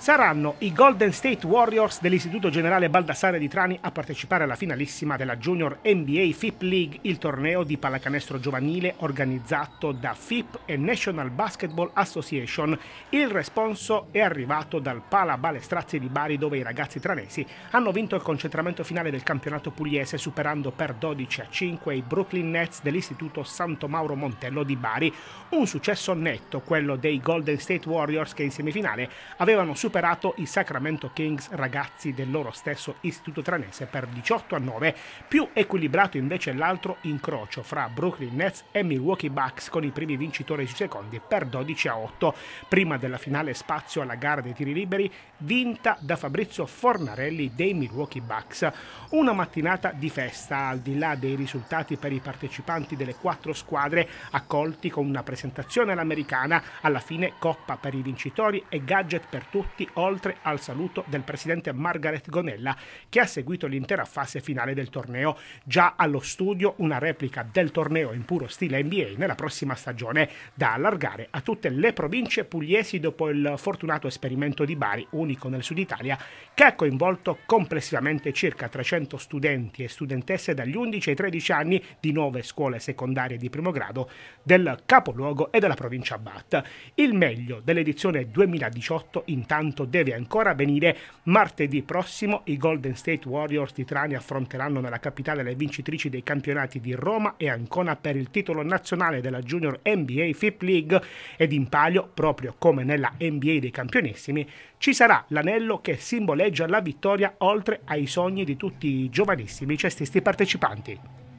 saranno i Golden State Warriors dell'Istituto Generale Baldassare di Trani a partecipare alla finalissima della Junior NBA FIP League, il torneo di pallacanestro giovanile organizzato da FIP e National Basketball Association. Il responso è arrivato dal Pala Balestrazzi di Bari dove i ragazzi tranesi hanno vinto il concentramento finale del campionato pugliese superando per 12 a 5 i Brooklyn Nets dell'Istituto Santo Mauro Montello di Bari. Un successo netto quello dei Golden State Warriors che in semifinale avevano superato superato i Sacramento Kings ragazzi del loro stesso istituto tranese per 18 a 9. Più equilibrato invece l'altro incrocio fra Brooklyn Nets e Milwaukee Bucks con i primi vincitori sui secondi per 12 a 8. Prima della finale spazio alla gara dei tiri liberi vinta da Fabrizio Fornarelli dei Milwaukee Bucks. Una mattinata di festa al di là dei risultati per i partecipanti delle quattro squadre accolti con una presentazione all'americana, alla fine coppa per i vincitori e gadget per tutti tutti, oltre al saluto del presidente Margaret Gonella che ha seguito l'intera fase finale del torneo. Già allo studio una replica del torneo in puro stile NBA nella prossima stagione da allargare a tutte le province pugliesi dopo il fortunato esperimento di Bari, unico nel sud Italia, che ha coinvolto complessivamente circa 300 studenti e studentesse dagli 11 ai 13 anni di nove scuole secondarie di primo grado del capoluogo e della provincia Bat. Il meglio dell'edizione 2018 intanto tanto deve ancora avvenire. Martedì prossimo i Golden State Warriors titrani affronteranno nella capitale le vincitrici dei campionati di Roma e Ancona per il titolo nazionale della Junior NBA FIP League ed in palio, proprio come nella NBA dei campionissimi, ci sarà l'anello che simboleggia la vittoria oltre ai sogni di tutti i giovanissimi cestisti partecipanti.